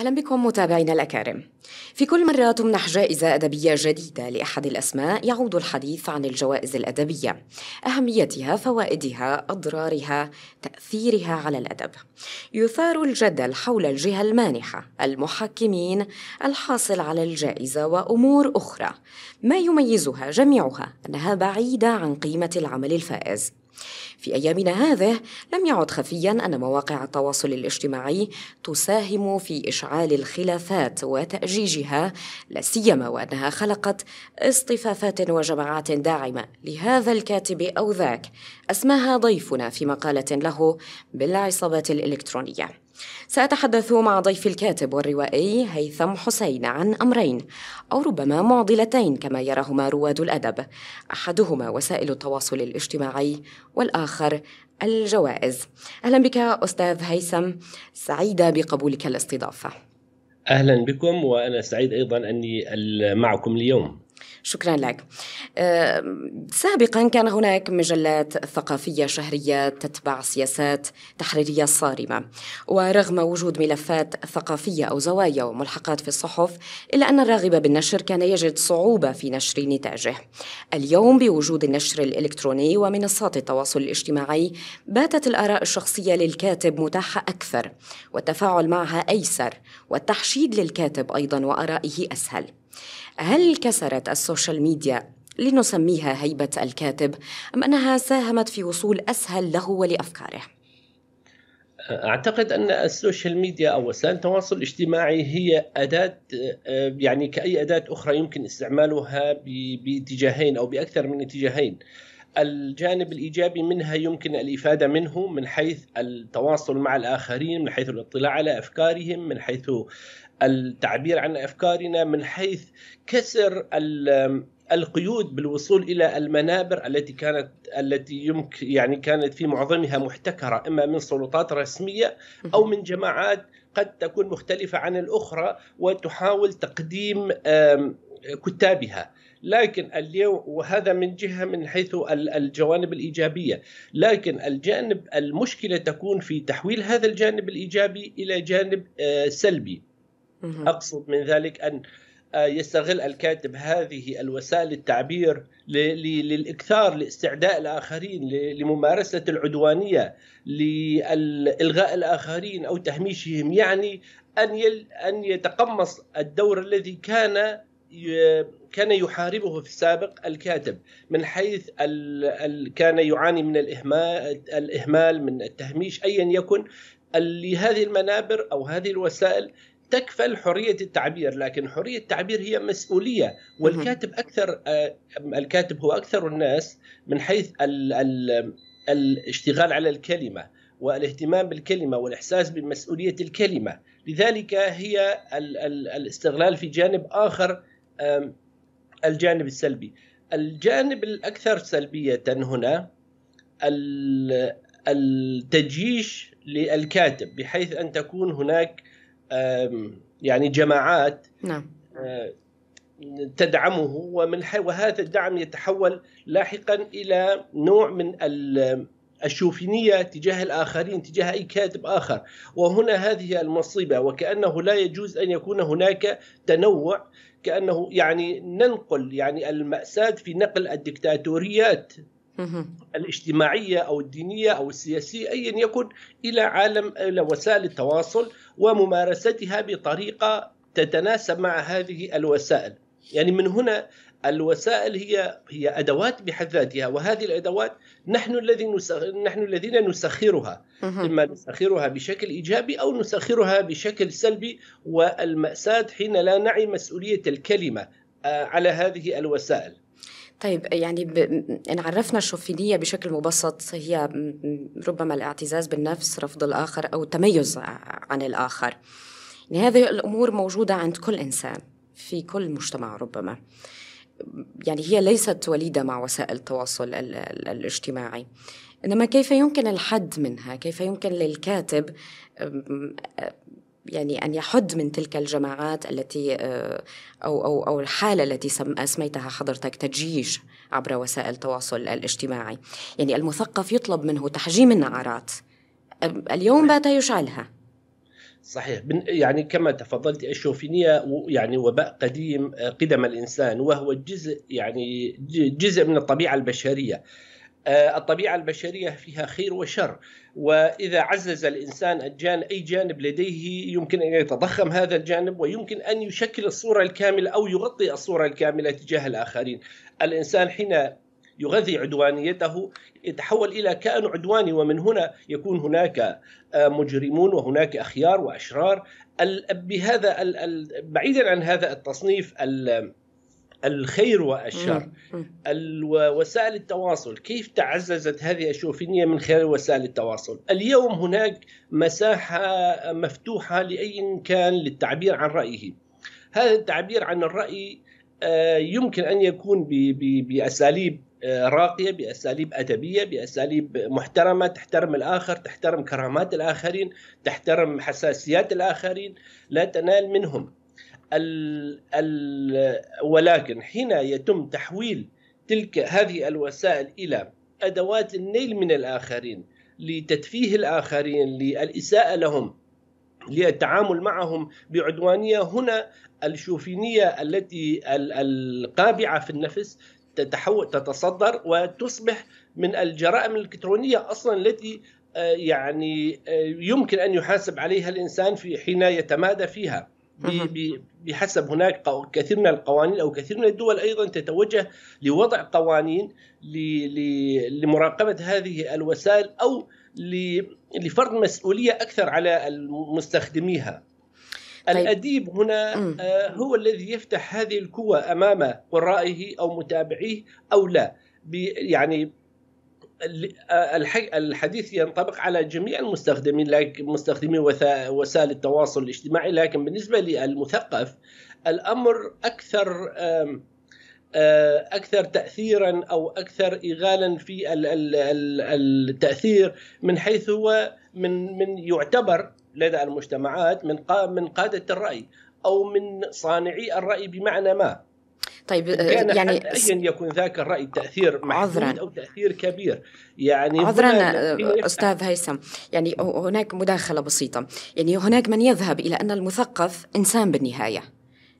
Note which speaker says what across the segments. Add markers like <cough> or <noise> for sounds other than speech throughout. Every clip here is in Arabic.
Speaker 1: أهلا بكم متابعينا الأكارم في كل مرة تمنح جائزة أدبية جديدة لأحد الأسماء يعود الحديث عن الجوائز الأدبية أهميتها فوائدها أضرارها تأثيرها على الأدب يثار الجدل حول الجهة المانحة المحكمين الحاصل على الجائزة وأمور أخرى ما يميزها جميعها أنها بعيدة عن قيمة العمل الفائز في أيامنا هذه لم يعد خفيا أن مواقع التواصل الاجتماعي تساهم في إشعال الخلافات وتأجيجها لا سيما وأنها خلقت اصطفافات وجماعات داعمة لهذا الكاتب أو ذاك أسماها ضيفنا في مقالة له بالعصابات الإلكترونية سأتحدث مع ضيفي الكاتب والروائي هيثم حسين عن أمرين أو ربما معضلتين كما يراهما رواد الأدب أحدهما وسائل التواصل الاجتماعي والآخر الجوائز أهلا بك أستاذ هيثم سعيدة بقبولك الاستضافة
Speaker 2: أهلا بكم وأنا سعيد أيضا أني معكم اليوم شكرا لك
Speaker 1: سابقا كان هناك مجلات ثقافية شهرية تتبع سياسات تحريرية صارمة ورغم وجود ملفات ثقافية أو زوايا وملحقات في الصحف إلا أن الراغب بالنشر كان يجد صعوبة في نشر نتاجه اليوم بوجود النشر الإلكتروني ومنصات التواصل الاجتماعي باتت الآراء الشخصية للكاتب متاحة أكثر والتفاعل معها أيسر والتحشيد للكاتب أيضا وآرائه أسهل هل كسرت السوشيال ميديا لنسميها هيبة الكاتب أم أنها ساهمت في وصول أسهل له ولأفكاره؟
Speaker 2: اعتقد ان السوشيال ميديا او وسائل التواصل الاجتماعي هي اداه آه، يعني كاي اداه اخرى يمكن استعمالها باتجاهين او باكثر من اتجاهين. الجانب الايجابي منها يمكن الافاده منه من حيث التواصل مع الاخرين، من حيث الاطلاع على افكارهم، من حيث التعبير عن افكارنا من حيث كسر القيود بالوصول الى المنابر التي كانت التي يمكن يعني كانت في معظمها محتكره اما من سلطات رسميه او من جماعات قد تكون مختلفه عن الاخرى وتحاول تقديم كتابها لكن اليوم وهذا من جهه من حيث الجوانب الايجابيه لكن الجانب المشكله تكون في تحويل هذا الجانب الايجابي الى جانب آه، سلبي اقصد من ذلك ان آه، يستغل الكاتب هذه الوسائل التعبير للاكثار لاستعداء الاخرين لممارسه العدوانيه لالغاء الاخرين او تهميشهم يعني ان ان يتقمص الدور الذي كان كان يحاربه في السابق الكاتب من حيث كان يعاني من الإهمال, الإهمال من التهميش أيا يكن لهذه المنابر أو هذه الوسائل تكفل حريه التعبير لكن حريه التعبير هي مسؤوليه والكاتب اكثر آه، الكاتب هو اكثر الناس من حيث ال ال الاشتغال على الكلمه والاهتمام بالكلمه والاحساس بمسؤوليه الكلمه لذلك هي ال ال الاستغلال في جانب اخر الجانب السلبي الجانب الاكثر سلبيه هنا التجيش للكاتب بحيث ان تكون هناك يعني جماعات نعم. آه، تدعمه ومن وهذا الدعم يتحول لاحقا الى نوع من الشوفينية تجاه الآخرين تجاه أي كاتب آخر وهنا هذه المصيبة وكأنه لا يجوز أن يكون هناك تنوع كأنه يعني ننقل يعني المأساة في نقل الدكتاتوريات الاجتماعيه او الدينيه او السياسيه ايا يكن الى عالم الى وسائل التواصل وممارستها بطريقه تتناسب مع هذه الوسائل. يعني من هنا الوسائل هي هي ادوات بحد ذاتها وهذه الادوات نحن الذي نحن الذين نسخرها اما نسخرها بشكل ايجابي او نسخرها بشكل سلبي والماساه حين لا نعي مسؤوليه الكلمه آه، على هذه الوسائل.
Speaker 1: طيب يعني ب... إن يعني عرفنا الشوفينية بشكل مبسط هي ربما الاعتزاز بالنفس رفض الآخر أو التميز عن الآخر يعني هذه الأمور موجودة عند كل إنسان في كل مجتمع ربما يعني هي ليست وليدة مع وسائل التواصل ال... ال... الاجتماعي إنما كيف يمكن الحد منها كيف يمكن للكاتب يعني أن يحد من تلك الجماعات التي آه، أو, أو, أو الحالة التي أسميتها حضرتك تجيج عبر وسائل التواصل الاجتماعي يعني المثقف يطلب منه تحجيم النعرات اليوم بات يشعلها
Speaker 2: صحيح يعني كما تفضلت الشوفينية يعني وباء قديم آه، قدم الإنسان وهو جزء يعني جزء من الطبيعة البشرية آه، الطبيعة البشرية فيها خير وشر وإذا عزز الإنسان الجانب أي جانب لديه يمكن أن يتضخم هذا الجانب ويمكن أن يشكل الصورة الكاملة أو يغطي الصورة الكاملة تجاه الآخرين الإنسان حين يغذي عدوانيته يتحول الى كائن عدواني ومن هنا يكون هناك آه، مجرمون وهناك اخيار واشرار بهذا بعيدا عن هذا التصنيف الخير والشر وسائل التواصل كيف تعززت هذه الشوفينية من خلال وسائل التواصل اليوم هناك مساحة مفتوحة لأي كان للتعبير عن رأيه هذا التعبير عن الرأي آه، يمكن أن يكون بأساليب آه، راقية بأساليب أدبية بأساليب محترمة تحترم الآخر تحترم كرامات الآخرين تحترم حساسيات الآخرين لا تنال منهم ال ال ولكن حين يتم تحويل تلك هذه الوسائل إلى أدوات النيل من الآخرين لتتفيه الآخرين للإساءة لهم للتعامل معهم بعدوانية هنا الشوفينية التي القابعة في النفس تتحول تتصدر وتصبح من الجرائم الإلكترونية أصلا التي آه، يعني آه، يمكن أن يحاسب عليها الإنسان في حين يتمادى فيها بحسب هناك كثير من القوانين او كثير من الدول ايضا تتوجه لوضع قوانين لمراقبه هذه الوسائل او لفرض مسؤوليه اكثر على مستخدميها. طيب. الاديب هنا آه، هو الذي يفتح هذه الكوة امام قرائه او متابعيه او لا يعني آه، الحديث ينطبق على جميع المستخدمين لكن مستخدمي وسائل التواصل الاجتماعي لكن بالنسبه للمثقف الامر اكثر آه، اكثر تاثيرا او اكثر ايغالا في التاثير من حيث هو من من يعتبر لدى المجتمعات من من قاده الراي او من صانعي الراي بمعنى ما
Speaker 1: طيب آه، يعني ايا
Speaker 2: يكن ذاك الراي تاثير محدود او تاثير كبير يعني عذرا آه، آه، استاذ
Speaker 1: هيثم يعني هناك مداخله بسيطه يعني هناك من يذهب الى ان المثقف انسان بالنهايه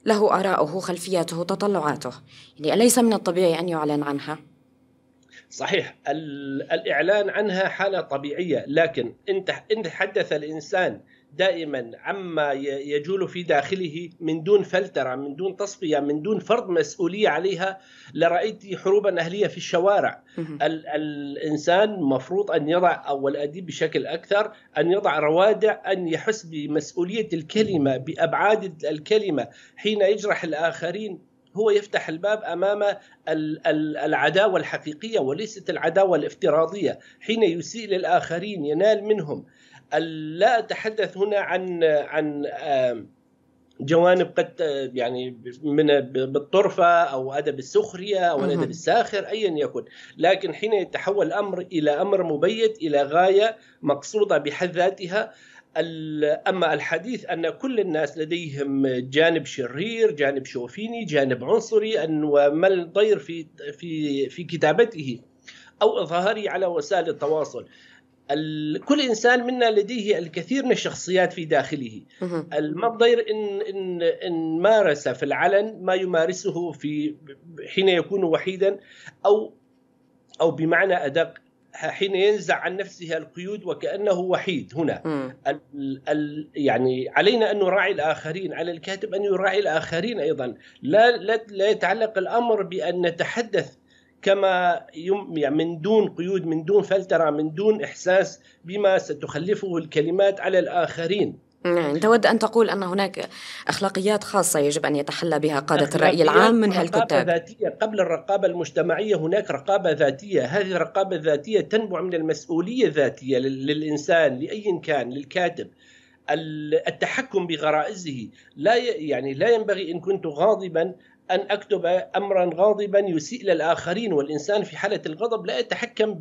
Speaker 1: له آراؤه خلفياته تطلعاته يعني أليس من الطبيعي أن يعلن عنها؟
Speaker 2: صحيح الإعلان عنها حالة طبيعية لكن إن تحدث الإنسان دائما عما يجول في داخله من دون فلترة من دون تصفية من دون فرض مسؤولية عليها لرأيت حروبا أهلية في الشوارع ال- الإنسان مفروض أن يضع أو الأديب بشكل أكثر أن يضع روادع أن يحس بمسؤولية الكلمة بأبعاد الكلمة حين يجرح الآخرين هو يفتح الباب امام العداوه الحقيقيه وليست العداوه الافتراضيه، حين يسيء للاخرين ينال منهم لا اتحدث هنا عن عن جوانب قد يعني من بالطرفه او ادب السخريه او الادب الساخر ايا يكن، لكن حين يتحول الامر الى امر مبيت الى غايه مقصوده بحد ذاتها اما الحديث ان كل الناس لديهم جانب شرير، جانب شوفيني، جانب عنصري ان وما الطير في في في كتابته او اظهاره على وسائل التواصل. كل انسان منا لديه الكثير من الشخصيات في داخله ما الضير ان ان ان مارس في العلن ما يمارسه في حين يكون وحيدا او او بمعنى ادق حين ينزع عن نفسه القيود وكانه وحيد هنا ال ال يعني علينا ان نراعي الاخرين على الكاتب ان يراعي الاخرين ايضا لا لا, لا يتعلق الامر بان نتحدث كما يم يعني من دون قيود من دون فلترة من دون إحساس بما ستخلفه الكلمات على الآخرين
Speaker 1: نعم تود أن تقول أن هناك أخلاقيات خاصة يجب أن يتحلى بها قادة الرأي العام من هالكتاب
Speaker 2: ذاتية قبل الرقابة المجتمعية هناك رقابة ذاتية هذه الرقابة الذاتية تنبع من المسؤولية الذاتية للإنسان لأي كان للكاتب التحكم بغرائزه لا يعني لا ينبغي ان كنت غاضبا أن أكتب أمرا غاضبا يسيء للآخرين والإنسان في حالة الغضب لا يتحكم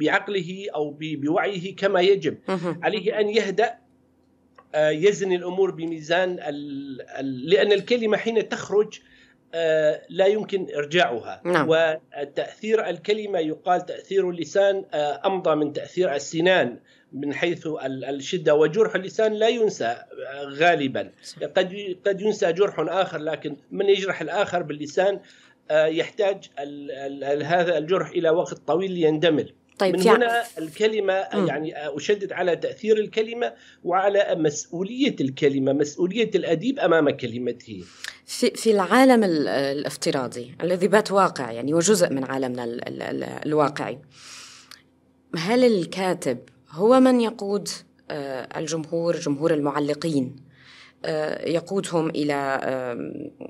Speaker 2: بعقله أو بوعيه كما يجب عليه أن يهدأ آه، يزن الأمور بميزان لأن الكلمة حين تخرج آه، لا يمكن ارجاعها نعم. وتاثير الكلمه يقال تاثير اللسان آه، امضى من تاثير السنان من حيث الشده وجرح اللسان لا ينسى آه، غالبا قد قد ينسى جرح اخر لكن من يجرح الاخر باللسان يحتاج هذا الجرح الى وقت طويل ليندمل طيب من هنا الكلمة يعني أشدد على تأثير الكلمة وعلى مسؤولية الكلمة مسؤولية الأديب أمام كلمته
Speaker 1: في, في العالم الافتراضي الذي بات واقع يعني وجزء من عالمنا الواقعي هل الكاتب هو من يقود آه، الجمهور جمهور المعلقين آه، يقودهم الى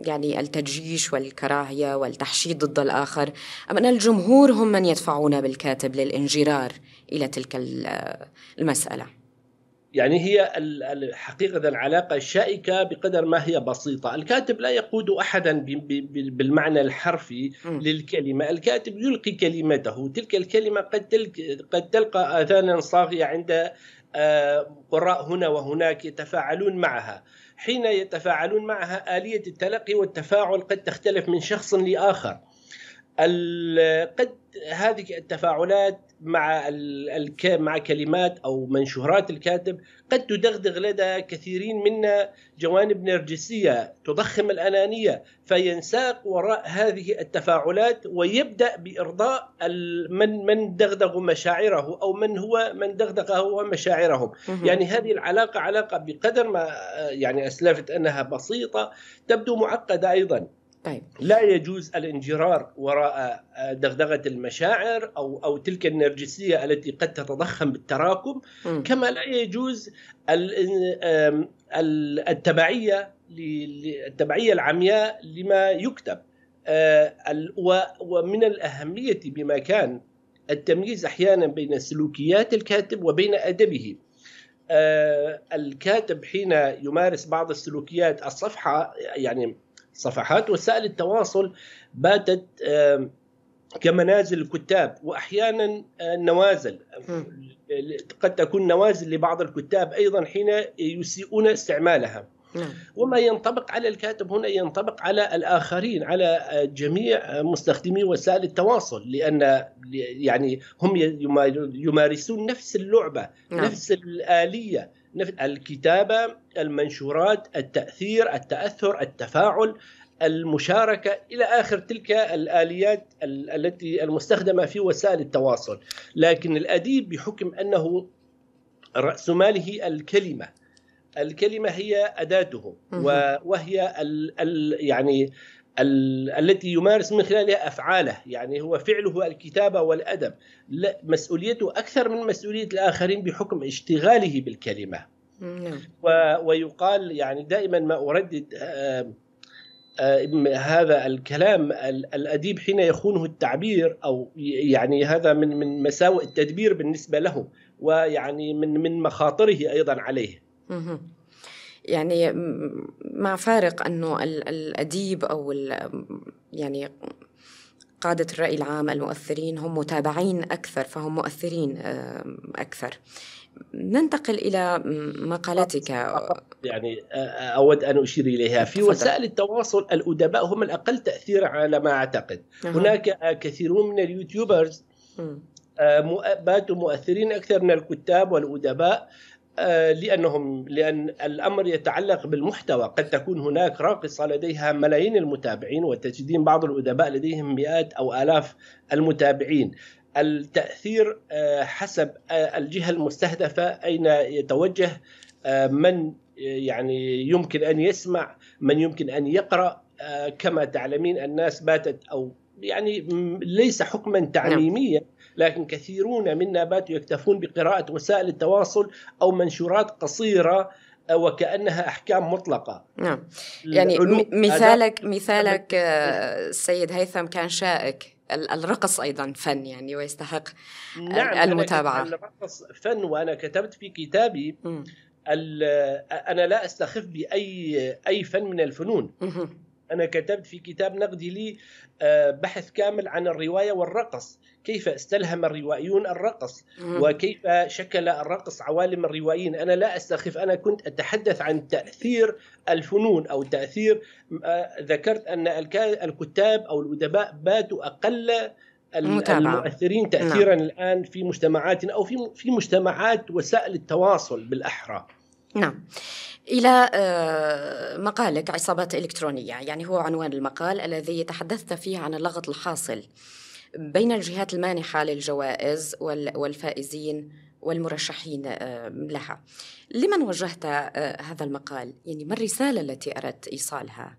Speaker 1: يعني التجيش والكراهيه والتحشيد ضد الاخر ام ان الجمهور هم من يدفعون بالكاتب للانجرار الى تلك آه، المساله
Speaker 2: يعني هي حقيقة العلاقة شائكة بقدر ما هي بسيطة الكاتب لا يقود أحدا بالمعنى الحرفي للكلمة الكاتب يلقي كلمته تلك الكلمة قد, تلك قد تلقى آذانا صاغية عند آه، قراء هنا وهناك يتفاعلون معها حين يتفاعلون معها آلية التلقي والتفاعل قد تختلف من شخص لآخر قد هذه التفاعلات مع مع كلمات او منشورات الكاتب قد تدغدغ لدى كثيرين منا جوانب نرجسيه تضخم الانانيه فينساق وراء هذه التفاعلات ويبدا بارضاء من من دغدغوا مشاعره او من هو من دغدغ هو مشاعرهم يعني هذه العلاقه علاقه بقدر ما يعني اسلفت انها بسيطه تبدو معقده ايضا طيب. لا يجوز الانجرار وراء آه، دغدغة المشاعر أو, أو تلك النرجسية التي قد تتضخم بالتراكم م. كما لا يجوز التبعية التبعية العمياء لما يكتب آه، ومن الأهمية بما كان التمييز أحيانا بين سلوكيات الكاتب وبين أدبه آه، الكاتب حين يمارس بعض السلوكيات الصفحة يعني صفحات وسائل التواصل باتت كمنازل الكتاب واحيانا آه، نوازل قد تكون نوازل لبعض الكتاب ايضا حين يسيئون استعمالها نعم. وما ينطبق على الكاتب هنا ينطبق على الاخرين على آه، جميع مستخدمي وسائل التواصل لان يعني هم يمارسون نفس اللعبه نعم. نفس الاليه الكتابة المنشورات التأثير التأثر التفاعل المشاركة إلى آخر تلك الآليات التي المستخدمة في وسائل التواصل لكن الأديب بحكم أنه رأس ماله الكلمة الكلمه هي اداته وهي الـ ال يعني التي يمارس من خلالها افعاله يعني هو فعله الكتابه والادب لا مسؤوليته اكثر من مسؤوليه الاخرين بحكم اشتغاله بالكلمه نعم. ويقال يعني دائما ما اردد آه، آه، هذا الكلام الاديب حين يخونه التعبير او يعني هذا من من مساوئ التدبير بالنسبه له ويعني من من مخاطره ايضا عليه
Speaker 1: يعني مع فارق انه الاديب او يعني قادة الرأي العام المؤثرين هم متابعين أكثر فهم مؤثرين أكثر ننتقل إلى مقالتك
Speaker 2: يعني أود أن أشير إليها في فضل. وسائل التواصل الأدباء هم الأقل تأثيرا على ما أعتقد أه. هناك كثيرون من اليوتيوبرز باتوا مؤثرين أكثر من الكتاب والأدباء آه، لأنهم لأن الأمر يتعلق بالمحتوى قد تكون هناك راقصة لديها ملايين المتابعين وتجدين بعض الأدباء لديهم مئات أو آلاف المتابعين التأثير آه، حسب آه، الجهة المستهدفة أين يتوجه من يعني يمكن أن يسمع من يمكن أن يقرأ كما تعلمين الناس باتت أو يعني ليس حكما نعم. تعميميا لكن كثيرون منا باتوا يكتفون بقراءة وسائل التواصل أو منشورات قصيرة آه، وكأنها أحكام مطلقة
Speaker 1: نعم يعني مثالك مثالك آه، السيد هيثم كان شائك الرقص ايضا فن يعني ويستحق نعم المتابعه نعم
Speaker 2: الرقص فن وانا كتبت في كتابي انا لا استخف باي اي فن من الفنون أنا كتبت في كتاب نقدي لي آه، بحث كامل عن الرواية والرقص كيف استلهم الروائيون الرقص وكيف شكل الرقص عوالم الروائيين أنا لا أستخف أنا كنت أتحدث عن تأثير الفنون أو تأثير آه، ذكرت أن الكتاب أو الأدباء باتوا أقل المتابعة. المؤثرين تاثيرا نعم. الان في مجتمعات او في في مجتمعات وسائل التواصل بالاحرى
Speaker 1: نعم إلى آه، مقالك عصابات إلكترونية يعني هو عنوان المقال الذي تحدثت فيه عن اللغط الحاصل بين الجهات المانحة للجوائز والفائزين والمرشحين آه، لها لمن وجهت آه، هذا المقال؟ يعني ما الرسالة التي أردت إيصالها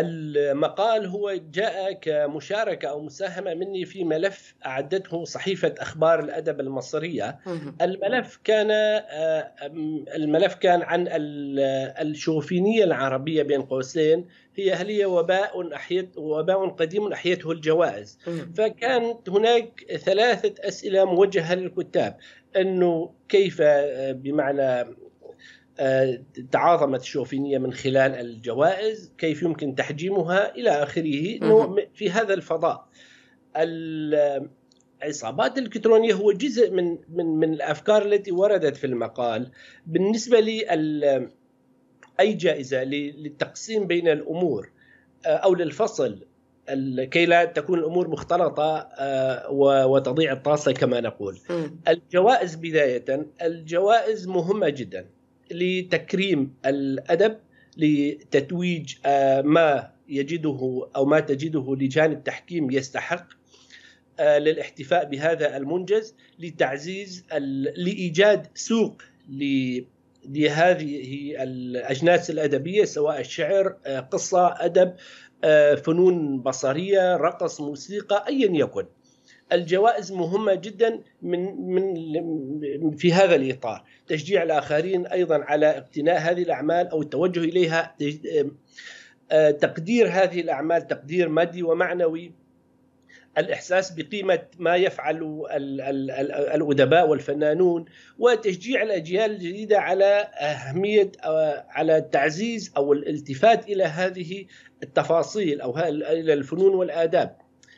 Speaker 2: المقال هو جاء كمشاركة أو مساهمة مني في ملف أعدته صحيفة أخبار الأدب المصرية الملف كان آه، الملف كان عن الشوفينية العربية بين قوسين هي هل هي وباء أحيت وباء قديم أحيته الجوائز فكانت هناك ثلاثة أسئلة موجهة للكتاب أنه كيف آه، بمعنى آه، تعاظمت الشوفينيه من خلال الجوائز كيف يمكن تحجيمها الى اخره نوع في هذا الفضاء العصابات الالكترونيه هو جزء من من من الافكار التي وردت في المقال بالنسبه لي اي جائزه للتقسيم بين الامور آه، او للفصل كي لا تكون الامور مختلطه آه، وتضيع الطاسه كما نقول. الجوائز بدايه الجوائز مهمه جدا لتكريم الادب لتتويج آه، ما يجده او ما تجده لجان التحكيم يستحق آه، للاحتفاء بهذا المنجز لتعزيز لايجاد سوق لهذه الاجناس الادبيه سواء الشعر آه، قصه ادب فنون بصريه رقص موسيقى ايا يكن الجوائز مهمة جدا من من في هذا الإطار تشجيع الآخرين أيضا على اقتناء هذه الأعمال أو التوجه إليها تقدير هذه الأعمال تقدير مادي ومعنوي الإحساس بقيمة ما يفعل الأدباء والفنانون وتشجيع الأجيال الجديدة على أهمية على تعزيز أو الالتفات إلى هذه التفاصيل أو إلى الفنون والآداب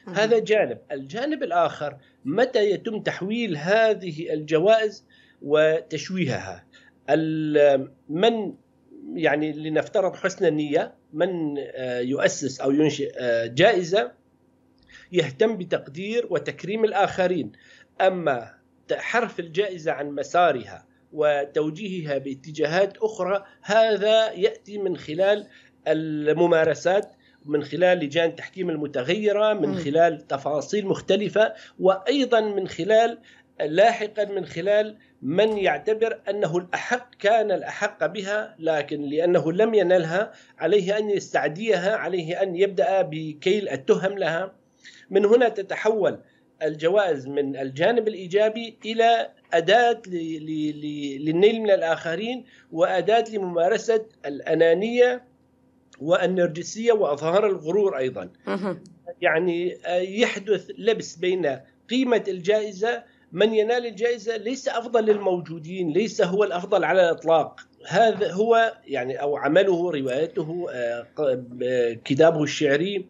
Speaker 2: هذا جانب الجانب الآخر متى يتم تحويل هذه الجوائز وتشويهها من يعني لنفترض حسن النية من آه، يؤسس أو ينشئ آه، جائزة يهتم بتقدير وتكريم الآخرين أما حرف الجائزة عن مسارها وتوجيهها باتجاهات أخرى هذا يأتي من خلال الممارسات من خلال لجان التحكيم المتغيرة من خلال تفاصيل مختلفة وأيضا من خلال لاحقا من خلال من يعتبر انه الاحق كان الاحق بها لكن لانه لم ينلها عليه ان يستعديها عليه ان يبدا بكيل التهم لها من هنا تتحول الجوائز من الجانب الايجابي الى اداه للنيل من الاخرين واداه لممارسه الانانيه والنرجسية وأظهار الغرور أيضا يعني آه، يحدث لبس بين قيمة الجائزة من ينال الجائزة ليس أفضل للموجودين ليس هو الأفضل على الإطلاق هذا هو يعني أو عمله روايته آه، آه، كتابه الشعري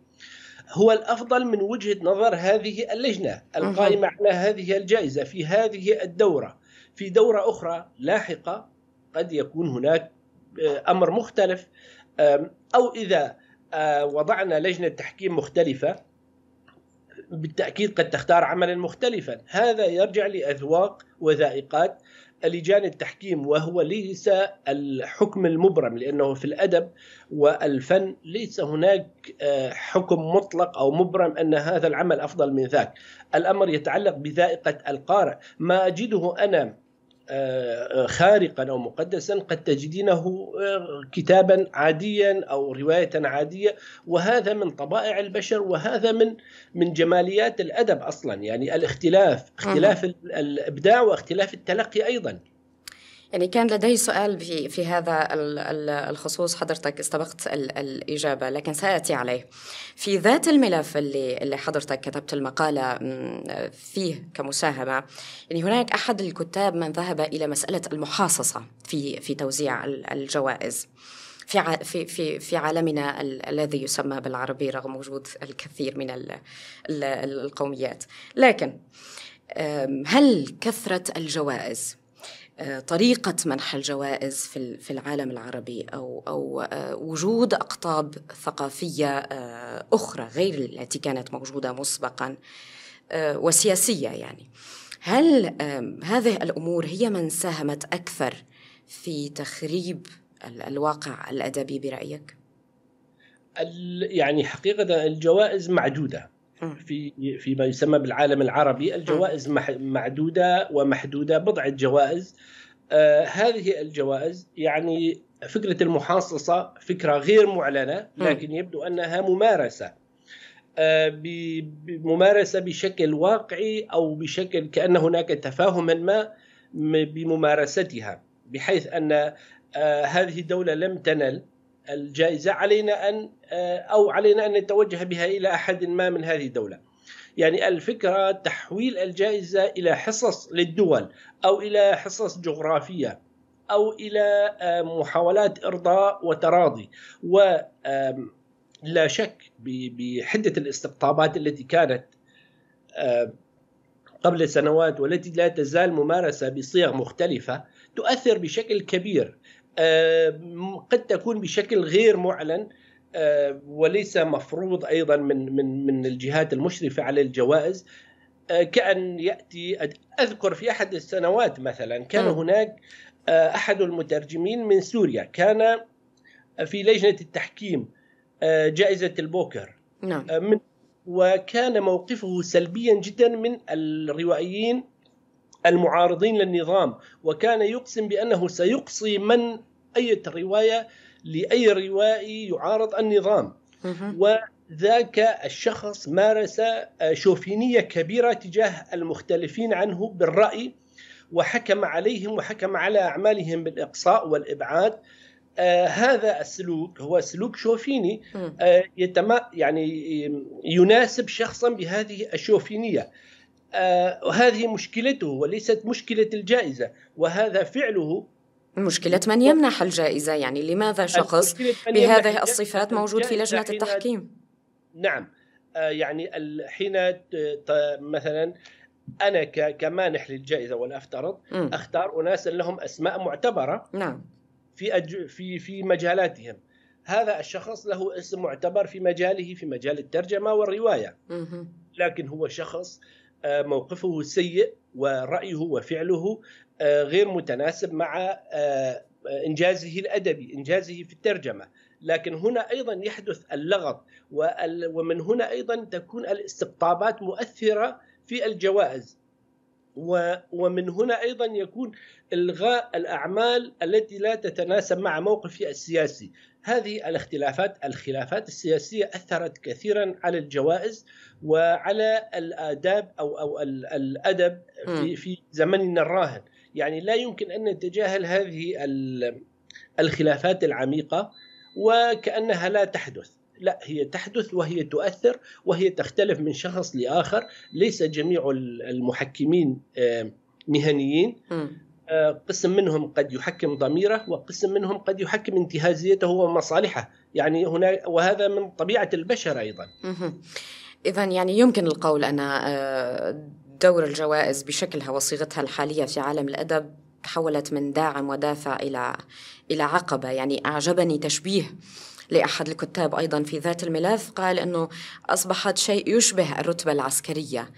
Speaker 2: هو الافضل من وجهه نظر هذه اللجنه القائمه على هذه الجائزه في هذه الدوره في دوره اخرى لاحقه قد يكون هناك امر مختلف أو إذا آه، وضعنا لجنة تحكيم مختلفة بالتأكيد قد تختار عملا مختلفا هذا يرجع لأذواق وذائقات لجان التحكيم وهو ليس الحكم المبرم لأنه في الأدب والفن ليس هناك آه، حكم مطلق أو مبرم أن هذا العمل أفضل من ذاك الأمر يتعلق بذائقة القارئ ما أجده أنا آه، خارقا او مقدسا قد تجدينه آه، كتابا عاديا او روايه عاديه وهذا من طبائع البشر وهذا من من جماليات الادب اصلا يعني الاختلاف اختلاف الابداع واختلاف التلقي
Speaker 1: ايضا يعني كان لدي سؤال في في هذا الخصوص حضرتك استبقت الاجابه لكن ساتي عليه. في ذات الملف اللي اللي حضرتك كتبت المقاله فيه كمساهمه يعني هناك احد الكتاب من ذهب الى مساله المحاصصه في في توزيع الجوائز. في في في في عالمنا الذي يسمى بالعربي رغم وجود الكثير من القوميات لكن هل كثرة الجوائز طريقة منح الجوائز في العالم العربي أو, أو آه، وجود أقطاب ثقافية آه، أخرى غير التي كانت موجودة مسبقا آه، وسياسية يعني هل هذه الأمور هي من ساهمت أكثر في تخريب الواقع الأدبي برأيك؟
Speaker 2: يعني حقيقة الجوائز معدودة في فيما يسمى بالعالم العربي الجوائز معدوده ومحدوده بضعه جوائز آه، هذه الجوائز يعني فكره المحاصصه فكره غير معلنه لكن يبدو انها ممارسه آه، بممارسه بشكل واقعي او بشكل كان هناك تفاهما ما بممارستها بحيث ان آه، هذه الدوله لم تنل الجائزة علينا أن آه، أو علينا أن نتوجه بها إلى أحد ما من هذه الدولة يعني الفكرة تحويل الجائزة إلى حصص للدول أو إلى حصص جغرافية أو إلى آه، محاولات إرضاء وتراضي و لا شك بحدة الاستقطابات التي كانت قبل سنوات والتي لا تزال ممارسة بصيغ مختلفة تؤثر بشكل كبير آه، قد تكون بشكل غير معلن آه، وليس مفروض ايضا من من من الجهات المشرفه على الجوائز آه، كان ياتي اذكر في احد السنوات مثلا كان هناك احد المترجمين من سوريا كان في لجنه التحكيم جائزه البوكر نعم وكان موقفه سلبيا جدا من الروائيين المعارضين للنظام وكان يقسم بأنه سيقصي من أي رواية لأي روائي يعارض النظام وذاك الشخص مارس آه، شوفينية كبيرة تجاه المختلفين عنه بالرأي وحكم عليهم وحكم على أعمالهم بالإقصاء والإبعاد آه هذا السلوك هو سلوك شوفيني آه يتم يعني يناسب شخصا بهذه الشوفينيه آه، وهذه مشكلته وليست مشكلة الجائزة وهذا فعله
Speaker 1: مشكلة من يمنح الجائزة يعني لماذا شخص بهذه الصفات موجود في لجنة التحكيم
Speaker 2: نعم آه، يعني حين مثلا أنا كمانح للجائزة ولأفترض أختار أناسا لهم أسماء معتبرة نعم في أج... في في مجالاتهم هذا الشخص له اسم معتبر في مجاله في مجال الترجمة والرواية لكن هو شخص آه، موقفه سيء ورأيه وفعله آه، غير متناسب مع آه، إنجازه الأدبي إنجازه في الترجمة لكن هنا أيضا يحدث اللغط ومن هنا أيضا تكون الاستقطابات مؤثرة في الجوائز ومن هنا ايضا يكون الغاء الاعمال التي لا تتناسب مع موقفي السياسي، هذه الاختلافات الخلافات السياسية أثرت كثيرا على الجوائز وعلى الآداب أو أو الأدب في في زمننا الراهن يعني لا يمكن أن نتجاهل هذه الخلافات العميقة وكأنها لا تحدث لا هي تحدث وهي تؤثر وهي تختلف من شخص لآخر ليس جميع المحكمين آه، مهنيين آه، قسم منهم قد يحكم ضميره وقسم منهم قد يحكم انتهازيته ومصالحه يعني هنا وهذا من طبيعه البشر ايضا
Speaker 1: اذا يعني يمكن القول ان آه، دور الجوائز بشكلها وصيغتها الحاليه في عالم الادب تحولت من داعم ودافع الى الى عقبه يعني اعجبني تشبيه لأحد الكتاب أيضا في ذات الملف قال أنه أصبحت شيء يشبه الرتبة العسكرية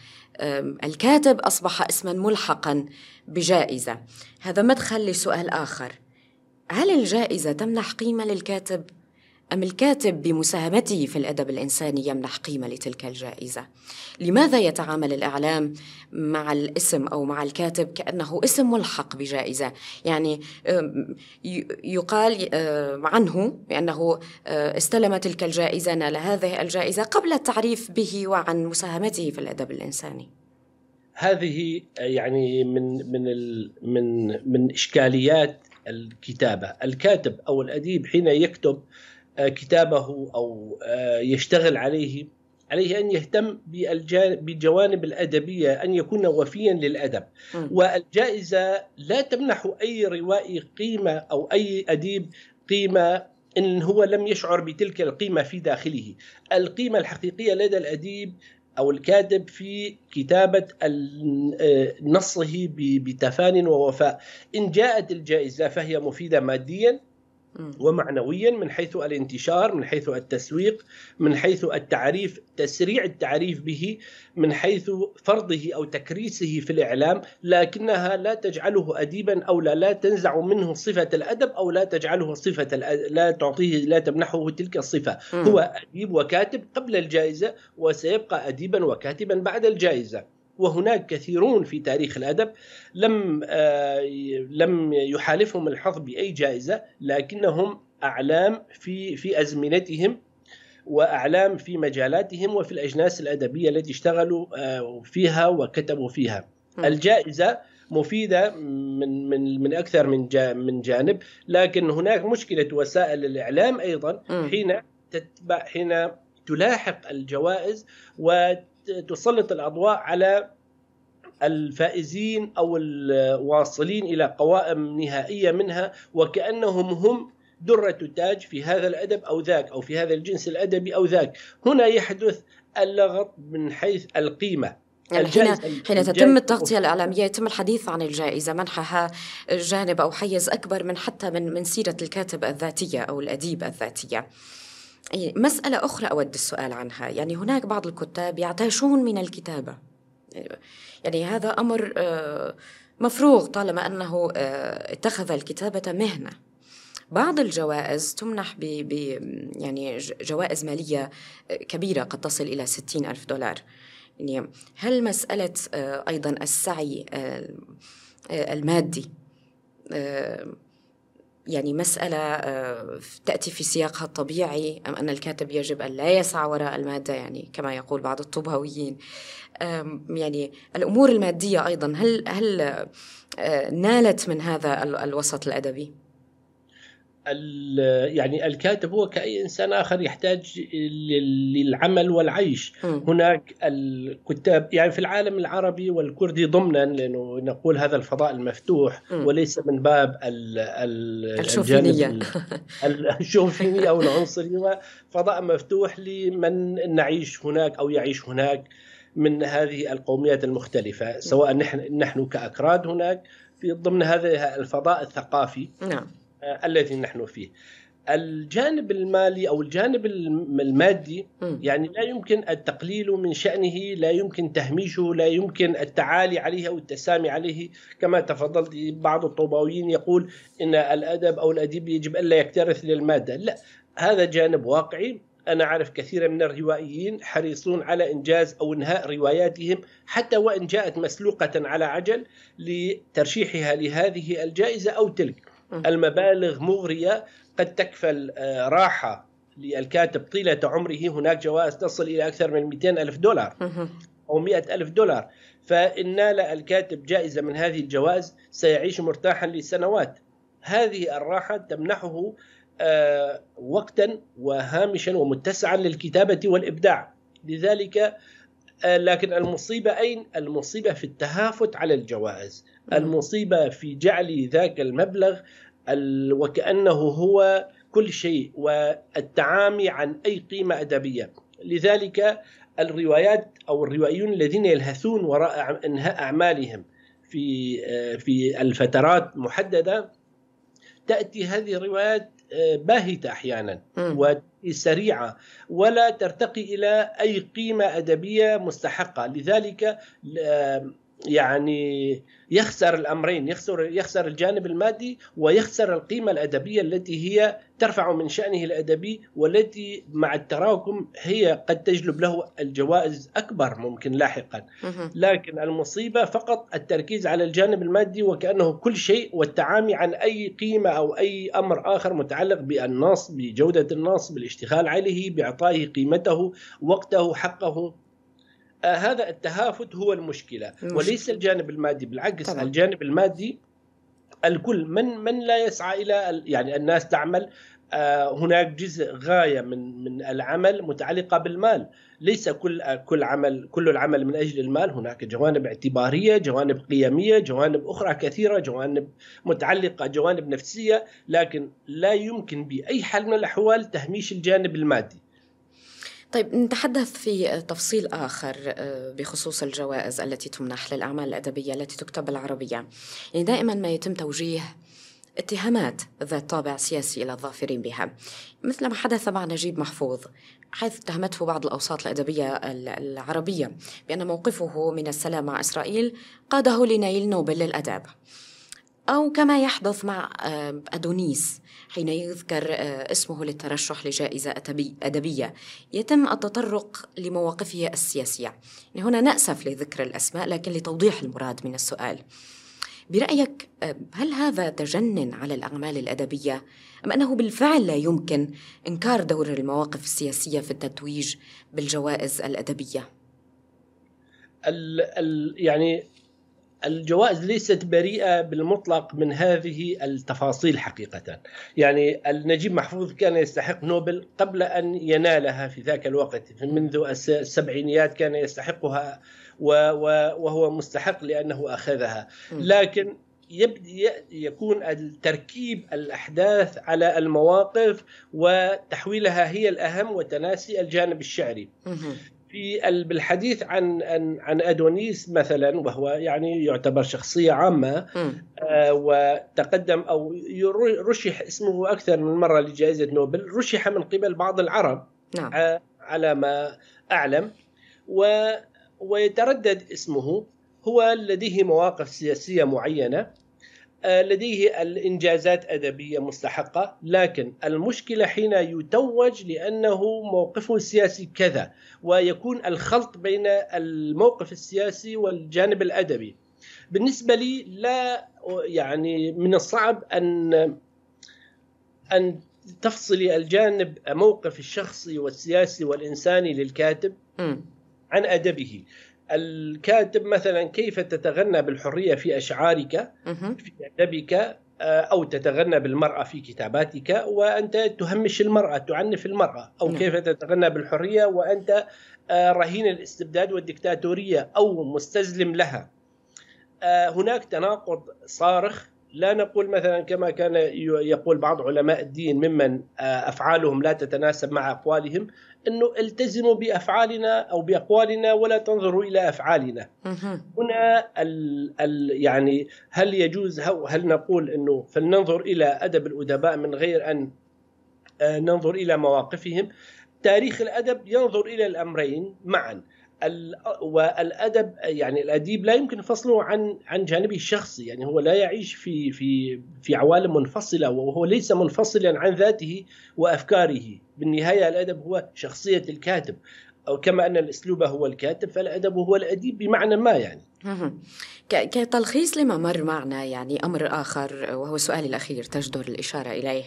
Speaker 1: الكاتب أصبح اسما ملحقا بجائزة هذا مدخل لسؤال آخر هل الجائزة تمنح قيمة للكاتب أم الكاتب بمساهمته في الأدب الإنساني يمنح قيمة لتلك الجائزة؟ لماذا يتعامل الإعلام مع الاسم أو مع الكاتب كأنه اسم ملحق بجائزة؟ يعني يقال عنه بأنه استلم تلك الجائزة نال هذه الجائزة قبل التعريف به وعن مساهمته في الأدب الإنساني.
Speaker 2: هذه يعني من من من من اشكاليات الكتابه، الكاتب او الاديب حين يكتب آه، كتابه او آه، يشتغل عليه عليه ان يهتم بالجوانب الادبيه ان يكون وفيا للادب والجائزه لا تمنح اي روائي قيمه او اي اديب قيمه ان هو لم يشعر بتلك القيمه في داخله القيمه الحقيقيه لدى الاديب او الكاتب في كتابه آه، نصه بتفان ووفاء ان جاءت الجائزه فهي مفيده ماديا ومعنويا من حيث الانتشار من حيث التسويق من حيث التعريف تسريع التعريف به من حيث فرضه او تكريسه في الاعلام لكنها لا تجعله اديبا او لا, لا تنزع منه صفه الادب او لا تجعله صفه لا تعطيه لا تمنحه تلك الصفه م. هو اديب وكاتب قبل الجائزه وسيبقى اديبا وكاتبا بعد الجائزه وهناك كثيرون في تاريخ الادب لم آه، لم يحالفهم الحظ باي جائزه لكنهم اعلام في في ازمنتهم واعلام في مجالاتهم وفي الاجناس الادبيه التي اشتغلوا آه، فيها وكتبوا فيها. الجائزه مفيده من من من اكثر من من جانب لكن هناك مشكله وسائل الاعلام ايضا حين تتبع حين تلاحق الجوائز وت تسلط الاضواء على الفائزين او الواصلين الى قوائم نهائيه منها وكانهم هم دره تاج في هذا الادب او ذاك او في هذا الجنس الادبي او ذاك هنا يحدث اللغط من حيث القيمه يعني حين, حين تتم
Speaker 1: التغطية الإعلامية يتم الحديث عن الجائزة منحها جانب أو حيز أكبر من حتى من من سيرة الكاتب الذاتية أو الأديب الذاتية إيه، مسألة أخرى أود السؤال عنها يعني هناك بعض الكتاب يعتاشون من الكتابة يعني هذا أمر آه، مفروغ طالما أنه آه، اتخذ الكتابة مهنة بعض الجوائز تمنح ب يعني جوائز مالية آه، كبيرة قد تصل إلى 60 ألف دولار يعني هل مسألة أيضا السعي المادي يعني مسألة آه، تأتي في سياقها الطبيعي أم أن الكاتب يجب أن لا يسعى وراء المادة يعني كما يقول بعض الطبهويين يعني الأمور المادية أيضا هل هل آه، نالت من هذا الوسط الأدبي؟
Speaker 2: يعني الكاتب هو كأي إنسان آخر يحتاج للعمل والعيش م. هناك الكتاب يعني في العالم العربي والكردي ضمنا لأنه نقول هذا الفضاء المفتوح م. وليس من باب ال ال الشوفينية <laughs> الشوفينية أو العنصرية فضاء مفتوح لمن نعيش هناك أو يعيش هناك من هذه القوميات المختلفة سواء نحن, نحن كأكراد هناك في ضمن هذا الفضاء الثقافي نعم آه، الذي نحن فيه الجانب المالي او الجانب المادي يعني لا يمكن التقليل من شانه، لا يمكن تهميشه، لا يمكن التعالي عليه او التسامي عليه، كما تفضلت بعض الطوباويين يقول ان الادب او الاديب يجب الا يكترث للماده، لا هذا جانب واقعي أنا أعرف كثيرا من الروائيين حريصون على إنجاز أو إنهاء رواياتهم حتى وإن جاءت مسلوقة على عجل لترشيحها لهذه الجائزة أو تلك المبالغ مغرية قد تكفل آه، راحة للكاتب طيلة عمره هناك جوائز تصل إلى أكثر من 200 ألف دولار أو 100 ألف دولار فإن نال الكاتب جائزة من هذه الجوائز سيعيش مرتاحا لسنوات هذه الراحة تمنحه آه، وقتا وهامشا ومتسعا للكتابة والإبداع لذلك آه، لكن المصيبة أين؟ المصيبة في التهافت على الجوائز المصيبة في جعل ذاك المبلغ وكأنه هو كل شيء والتعامي عن أي قيمة أدبية لذلك الروايات أو الروائيون الذين يلهثون وراء إنهاء أعمالهم في آه، في الفترات محددة تأتي هذه الروايات آه، باهتة أحيانا وسريعة ولا ترتقي إلى أي قيمة أدبية مستحقة لذلك يعني يخسر الامرين يخسر يخسر الجانب المادي ويخسر القيمه الادبيه التي هي ترفع من شانه الادبي والتي مع التراكم هي قد تجلب له الجوائز اكبر ممكن لاحقا لكن المصيبه فقط التركيز على الجانب المادي وكانه كل شيء والتعامي عن اي قيمه او اي امر اخر متعلق بالنص بجوده النص بالاشتغال عليه باعطائه قيمته وقته حقه هذا التهافت هو المشكلة المشكلة. وليس الجانب المادي بالعكس طبعا. الجانب المادي الكل من من لا يسعى الى يعني الناس تعمل آه، هناك جزء غايه من من العمل متعلقه بالمال ليس كل كل عمل كل العمل من اجل المال هناك جوانب اعتباريه جوانب قيميه جوانب اخرى كثيره جوانب متعلقه جوانب نفسيه لكن لا يمكن باي حال من الاحوال تهميش الجانب المادي
Speaker 1: طيب نتحدث في تفصيل آخر آه، بخصوص الجوائز التي تمنح للأعمال الأدبية التي تكتب بالعربية يعني دائما ما يتم توجيه اتهامات ذات طابع سياسي إلى الظافرين بها مثل ما حدث مع نجيب محفوظ حيث اتهمته بعض الأوساط الأدبية العربية بأن موقفه من السلام مع إسرائيل قاده لنيل نوبل للأداب أو كما يحدث مع آه، أدونيس حين يذكر آه، اسمه للترشح لجائزة أدبية يتم التطرق لمواقفه السياسية هنا نأسف لذكر الأسماء لكن لتوضيح المراد من السؤال برأيك آه، هل هذا تجنن على الأعمال الأدبية أم أنه بالفعل لا يمكن إنكار دور المواقف السياسية في التتويج بالجوائز الأدبية؟ ال
Speaker 2: ال يعني الجوائز ليست بريئه بالمطلق من هذه التفاصيل حقيقه يعني نجيب محفوظ كان يستحق نوبل قبل ان ينالها في ذاك الوقت منذ السبعينيات كان يستحقها وهو مستحق لانه اخذها لكن يبدي يكون تركيب الاحداث على المواقف وتحويلها هي الاهم وتناسي الجانب الشعري في بالحديث عن عن عن ادونيس مثلا وهو يعني يعتبر شخصيه عامه آه، وتقدم او رشح اسمه اكثر من مره لجائزه نوبل رشح من قبل بعض العرب نعم. آه، على ما اعلم و ويتردد اسمه هو لديه مواقف سياسيه معينه لديه الانجازات ادبيه مستحقه لكن المشكله حين يتوج لانه موقفه السياسي كذا ويكون الخلط بين الموقف السياسي والجانب الادبي بالنسبه لي لا يعني من الصعب ان ان تفصلي الجانب موقف الشخصي والسياسي والانساني للكاتب عن ادبه الكاتب مثلا كيف تتغنى بالحريه في اشعارك في ادبك آه، او تتغنى بالمراه في كتاباتك وانت تهمش المراه تعنف المراه او نعم. كيف تتغنى بالحريه وانت آه، رهين الاستبداد والديكتاتوريه او مستسلم لها آه، هناك تناقض صارخ لا نقول مثلا كما كان يقول بعض علماء الدين ممن افعالهم لا تتناسب مع اقوالهم انه التزموا بافعالنا او باقوالنا ولا تنظروا الى افعالنا هنا الـ الـ يعني هل يجوز هل نقول انه فلننظر الى ادب الادباء من غير ان آه، ننظر الى مواقفهم تاريخ الادب ينظر الى الامرين معا والادب يعني الاديب لا يمكن فصله عن عن جانبه الشخصي يعني هو لا يعيش في في في عوالم منفصله وهو ليس منفصلا عن ذاته وافكاره بالنهايه الادب هو شخصيه الكاتب او كما ان الاسلوب هو الكاتب فالادب هو
Speaker 1: الاديب بمعنى ما يعني كتلخيص لما مر معنا يعني أمر آخر وهو سؤالي الأخير تجدر الإشارة إليه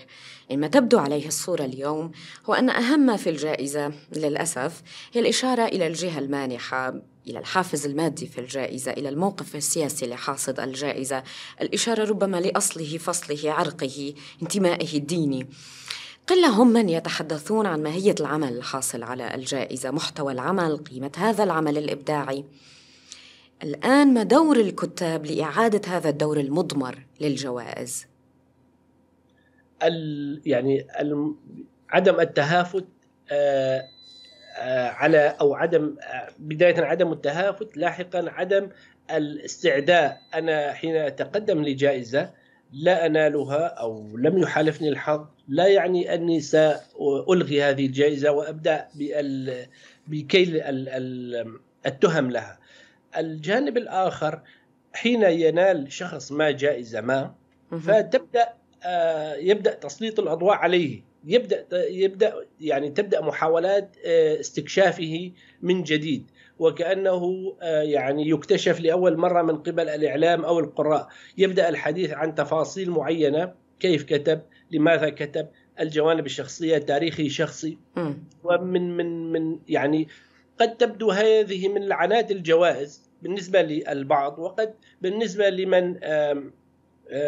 Speaker 1: ما تبدو عليه الصورة اليوم هو أن أهم ما في الجائزة للأسف هي الإشارة إلى الجهة المانحة إلى الحافز المادي في الجائزة إلى الموقف السياسي لحاصد الجائزة الإشارة ربما لأصله فصله عرقه انتمائه الديني قلة هم من يتحدثون عن ماهية العمل الحاصل على الجائزة محتوى العمل قيمة هذا العمل الإبداعي الآن ما دور الكتاب لإعادة هذا الدور المضمر للجوائز؟
Speaker 2: ال يعني ال عدم التهافت آه، آه، على او عدم آه، بدايه عدم التهافت لاحقا عدم الاستعداء انا حين اتقدم لجائزه لا انالها او لم يحالفني الحظ لا يعني اني سالغي هذه الجائزه وابدا بكيل التهم لها الجانب الآخر حين ينال شخص ما جائزة ما فتبدأ آه، يبدأ تسليط الأضواء عليه يبدأ يبدأ يعني تبدأ محاولات آه، استكشافه من جديد وكأنه آه، يعني يكتشف لأول مرة من قبل الإعلام أو القراء يبدأ الحديث عن تفاصيل معينة كيف كتب لماذا كتب الجوانب الشخصية تاريخي شخصي ومن من من يعني قد تبدو هذه من لعنات الجوائز بالنسبة للبعض وقد بالنسبة لمن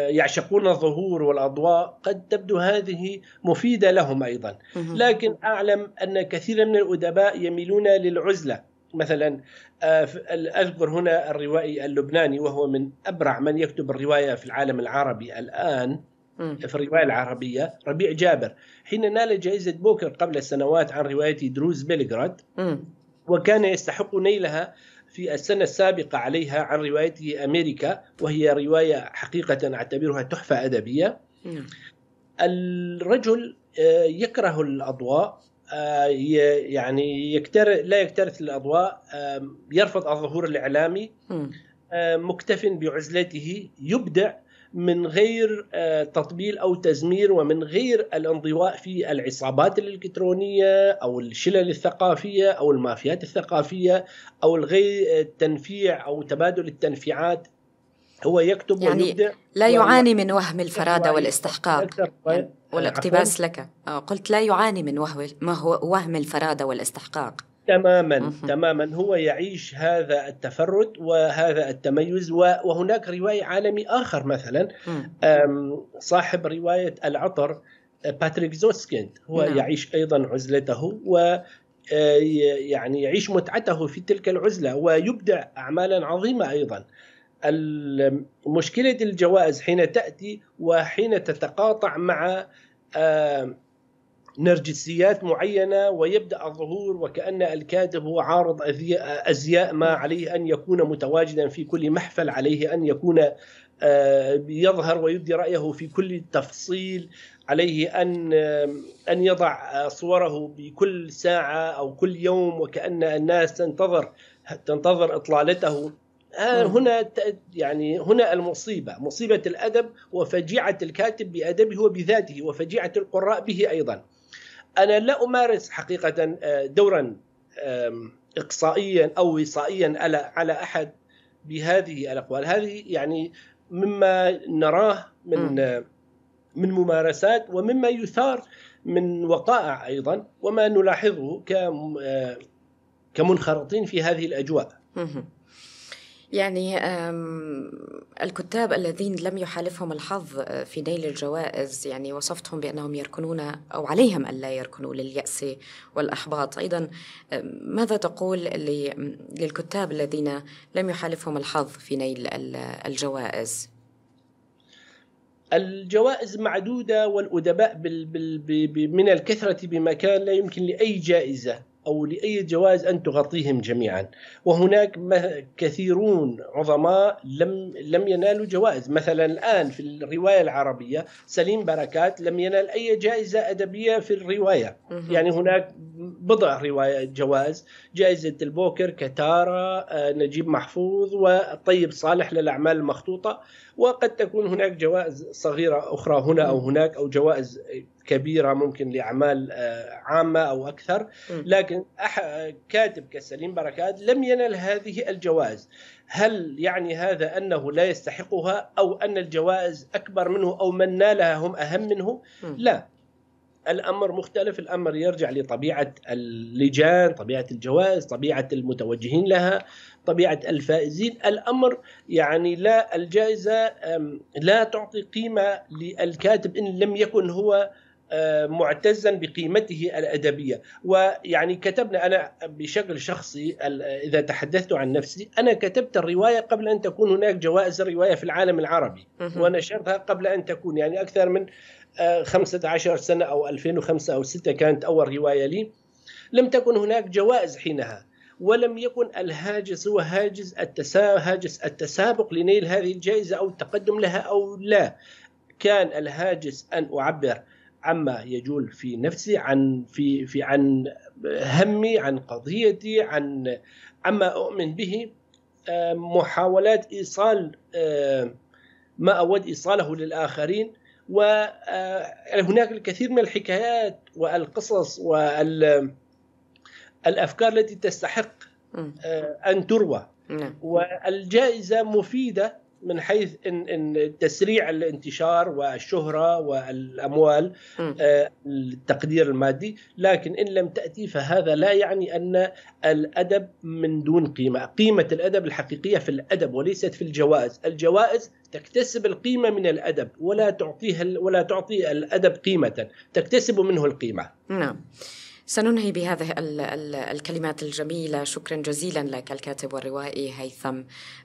Speaker 2: يعشقون الظهور والأضواء قد تبدو هذه مفيدة لهم أيضا لكن أعلم أن كثيرا من الأدباء يميلون للعزلة مثلا أذكر هنا الروائي اللبناني وهو من أبرع من يكتب الرواية في العالم العربي الآن في الرواية العربية ربيع جابر حين نال جائزة بوكر قبل سنوات عن رواية دروز بلغراد وكان يستحق نيلها في السنة السابقة عليها عن روايته أمريكا وهي رواية حقيقة أعتبرها تحفة أدبية نعم. الرجل آه، يكره الأضواء آه، يعني يكتر لا يكترث الأضواء آه، يرفض الظهور الإعلامي مكتف بعزلته يبدع من غير آه، تطبيل او تزمير ومن غير الانضواء في العصابات الالكترونيه او الشلل الثقافيه او المافيات الثقافيه او الغير آه، التنفيع او تبادل التنفيعات هو يكتب يعني ويبدع لا يعاني من
Speaker 1: وهم الفرادة والاستحقاق يعني والاقتباس لك آه، قلت لا يعاني من وهم الفرادة والاستحقاق تماما تماما هو يعيش هذا
Speaker 2: التفرد وهذا التميز وهناك رواية عالمي آخر مثلا صاحب رواية العطر باتريك زوسكيند هو نعم. يعيش أيضا عزلته و آه، يعني يعيش متعته في تلك العزلة ويبدع أعمالا عظيمة أيضا مشكلة الجوائز حين تأتي وحين تتقاطع مع آه، نرجسيات معينة ويبدأ الظهور وكأن الكاتب هو عارض أزياء ما عليه أن يكون متواجدا في كل محفل عليه أن يكون آه، يظهر ويبدي رأيه في كل تفصيل عليه أن آه، أن يضع آه، صوره بكل ساعة أو كل يوم وكأن الناس تنتظر تنتظر إطلالته هنا يعني هنا المصيبة مصيبة الأدب وفجيعة الكاتب بأدبه وبذاته وفجيعة القراء به أيضا انا لا امارس حقيقه آه، دورا اقصائيا او وصائيا على على احد بهذه الاقوال هذه يعني مما نراه من آه، من ممارسات ومما يثار من وقائع ايضا وما نلاحظه آه، كمنخرطين في هذه الاجواء
Speaker 1: يعني الكتاب الذين لم يحالفهم الحظ آه، في نيل الجوائز يعني وصفتهم بأنهم يركنون أو عليهم ألا يركنوا لليأس والإحباط أيضا ماذا تقول للكتاب الذين لم يحالفهم الحظ في نيل الجوائز
Speaker 2: الجوائز معدودة والأدباء بال بال من الكثرة بمكان لا يمكن لأي جائزة أو لأي جوائز أن تغطيهم جميعا وهناك كثيرون عظماء لم, لم ينالوا جوائز مثلا الآن في الرواية العربية سليم بركات لم ينال أي جائزة أدبية في الرواية يعني هناك بضع رواية جوائز جائزة البوكر كتارة آه، نجيب محفوظ وطيب صالح للأعمال المخطوطة وقد تكون هناك جوائز صغيرة أخرى هنا أو هناك أو جوائز كبيرة ممكن لأعمال آه، عامة أو أكثر لكن كاتب كسليم بركات لم ينل هذه الجوائز هل يعني هذا أنه لا يستحقها أو أن الجوائز أكبر منه أو من نالها هم أهم منه لا الامر مختلف الامر يرجع لطبيعه اللجان طبيعه الجوائز طبيعه المتوجهين لها طبيعه الفائزين الامر يعني لا الجائزه لا تعطي قيمه للكاتب ان لم يكن هو معتزا بقيمته الادبيه ويعني كتبنا انا بشكل شخصي اذا تحدثت عن نفسي انا كتبت الروايه قبل ان تكون هناك جوائز الروايه في العالم العربي ونشرتها قبل ان تكون يعني اكثر من 15 سنة أو 2005 أو 6 كانت أول رواية لي لم تكن هناك جوائز حينها ولم يكن الهاجس هو هاجس هاجس التسابق لنيل هذه الجائزة أو التقدم لها أو لا كان الهاجس أن أعبر عما يجول في نفسي عن في في عن همي عن قضيتي عن عما أؤمن به آه، محاولات إيصال آه، ما أود إيصاله للآخرين وهناك آه، يعني الكثير من الحكايات والقصص والافكار التي تستحق آه، ان تروى نعم. والجائزه مفيده من حيث إن, إن تسريع الانتشار والشهرة والأموال آه، التقدير المادي لكن إن لم تأتي فهذا لا يعني أن الأدب من دون قيمة قيمة الأدب الحقيقية في الأدب وليست في الجوائز الجوائز تكتسب القيمة من الأدب ولا تعطيها ولا تعطي الأدب قيمة تكتسب منه القيمة
Speaker 1: نعم سننهي بهذه الكلمات الجميلة شكرا جزيلا لك الكاتب والروائي هيثم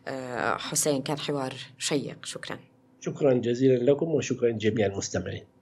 Speaker 1: آه، حسين كان حوار شيق شكرا
Speaker 2: شكرا جزيلا لكم
Speaker 1: وشكرا جميع المستمعين